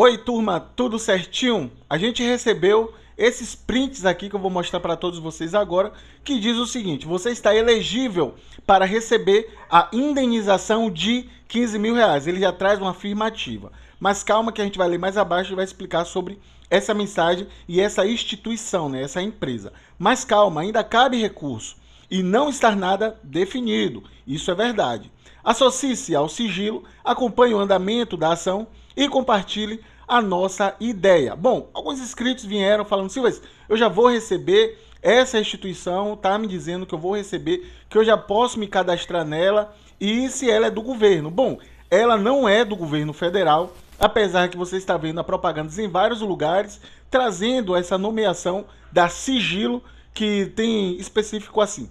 Oi, turma, tudo certinho? A gente recebeu esses prints aqui que eu vou mostrar para todos vocês agora, que diz o seguinte: você está elegível para receber a indenização de 15 mil reais. Ele já traz uma afirmativa. Mas calma que a gente vai ler mais abaixo e vai explicar sobre essa mensagem e essa instituição, né, essa empresa. Mas calma, ainda cabe recurso e não está nada definido. Isso é verdade. Associe-se ao sigilo, acompanhe o andamento da ação e compartilhe a nossa ideia. Bom, alguns inscritos vieram falando, Silvas, eu já vou receber essa instituição, tá me dizendo que eu vou receber, que eu já posso me cadastrar nela e se ela é do governo. Bom, ela não é do governo federal, apesar que você está vendo a propaganda em vários lugares, trazendo essa nomeação da sigilo, que tem específico assim,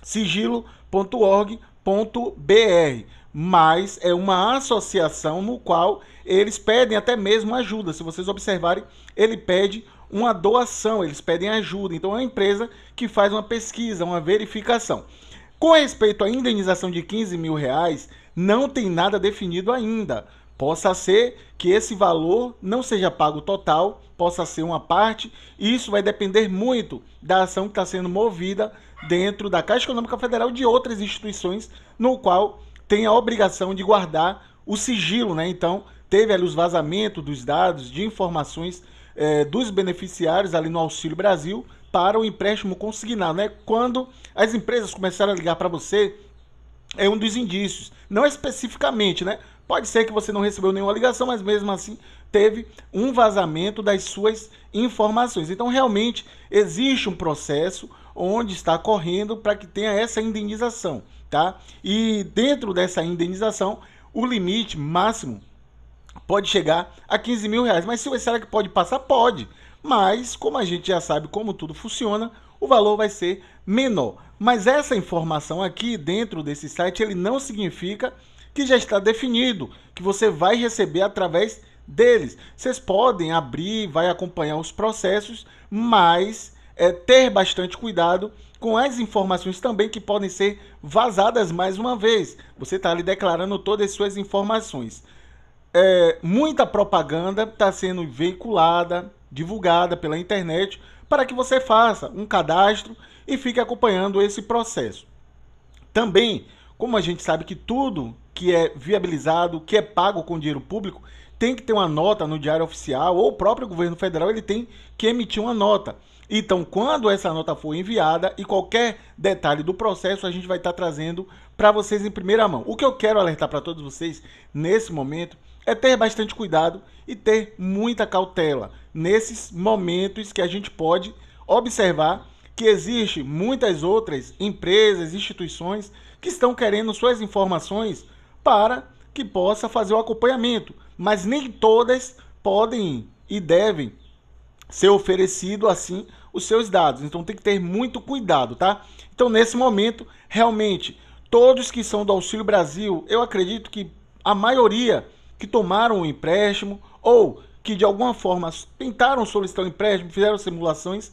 sigilo.org br, mas é uma associação no qual eles pedem até mesmo ajuda. Se vocês observarem, ele pede uma doação, eles pedem ajuda. Então é uma empresa que faz uma pesquisa, uma verificação. Com respeito à indenização de 15 mil reais, não tem nada definido ainda. Possa ser que esse valor não seja pago total, possa ser uma parte, isso vai depender muito da ação que está sendo movida dentro da Caixa Econômica Federal de outras instituições no qual tem a obrigação de guardar o sigilo, né? Então, teve ali os vazamentos dos dados, de informações eh, dos beneficiários ali no Auxílio Brasil para o empréstimo consignado, né? Quando as empresas começaram a ligar para você, é um dos indícios. Não especificamente, né? Pode ser que você não recebeu nenhuma ligação, mas mesmo assim teve um vazamento das suas informações. Então, realmente existe um processo onde está correndo para que tenha essa indenização, tá? E dentro dessa indenização, o limite máximo pode chegar a 15 mil reais. Mas se será que pode passar? Pode. Mas, como a gente já sabe como tudo funciona, o valor vai ser menor. Mas essa informação aqui dentro desse site, ele não significa que já está definido, que você vai receber através deles. Vocês podem abrir, vai acompanhar os processos, mas é, ter bastante cuidado com as informações também que podem ser vazadas mais uma vez. Você está ali declarando todas as suas informações. É, muita propaganda está sendo veiculada, divulgada pela internet, para que você faça um cadastro e fique acompanhando esse processo. Também, como a gente sabe que tudo que é viabilizado, que é pago com dinheiro público, tem que ter uma nota no Diário Oficial, ou o próprio governo federal ele tem que emitir uma nota. Então, quando essa nota for enviada e qualquer detalhe do processo, a gente vai estar trazendo para vocês em primeira mão. O que eu quero alertar para todos vocês nesse momento é ter bastante cuidado e ter muita cautela nesses momentos que a gente pode observar que existe muitas outras empresas, instituições que estão querendo suas informações para que possa fazer o acompanhamento mas nem todas podem e devem ser oferecido assim os seus dados. Então tem que ter muito cuidado, tá? Então nesse momento, realmente, todos que são do Auxílio Brasil, eu acredito que a maioria que tomaram o um empréstimo ou que de alguma forma tentaram solicitar o um empréstimo, fizeram simulações,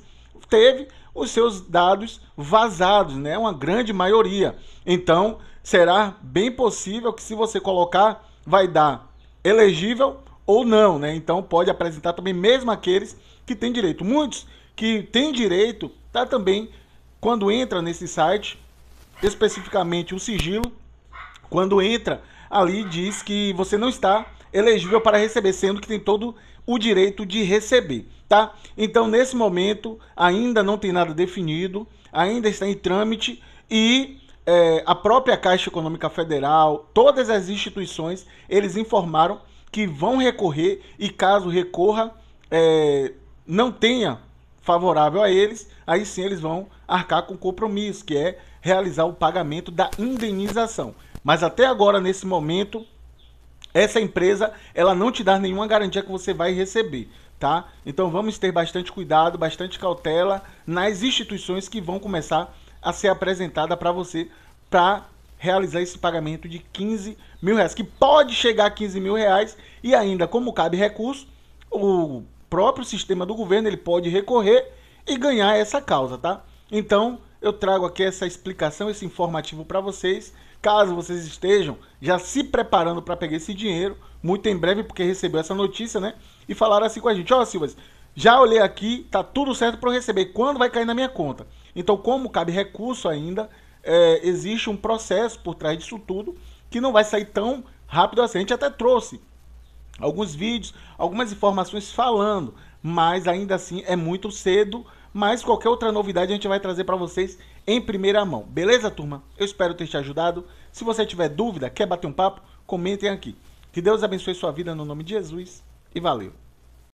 teve os seus dados vazados, né? Uma grande maioria. Então, será bem possível que se você colocar vai dar elegível ou não, né? Então pode apresentar também mesmo aqueles que têm direito. Muitos que têm direito, tá também quando entra nesse site, especificamente o sigilo, quando entra ali diz que você não está elegível para receber, sendo que tem todo o direito de receber, tá? Então, nesse momento, ainda não tem nada definido, ainda está em trâmite e é, a própria Caixa Econômica Federal, todas as instituições, eles informaram que vão recorrer e caso recorra, é, não tenha favorável a eles, aí sim eles vão arcar com compromisso, que é realizar o pagamento da indenização. Mas até agora, nesse momento, essa empresa ela não te dá nenhuma garantia que você vai receber, tá? Então vamos ter bastante cuidado, bastante cautela nas instituições que vão começar a ser apresentada para você para realizar esse pagamento de 15 mil reais, que pode chegar a 15 mil reais e ainda, como cabe recurso, o próprio sistema do governo ele pode recorrer e ganhar essa causa, tá? Então eu trago aqui essa explicação, esse informativo para vocês, caso vocês estejam já se preparando para pegar esse dinheiro, muito em breve, porque recebeu essa notícia, né? E falaram assim com a gente, ó oh, Silvas, já olhei aqui, tá tudo certo para eu receber, quando vai cair na minha conta? Então como cabe recurso ainda, é, existe um processo por trás disso tudo que não vai sair tão rápido assim. A gente até trouxe alguns vídeos, algumas informações falando, mas ainda assim é muito cedo. Mas qualquer outra novidade a gente vai trazer para vocês em primeira mão. Beleza, turma? Eu espero ter te ajudado. Se você tiver dúvida, quer bater um papo, comentem aqui. Que Deus abençoe sua vida no nome de Jesus e valeu!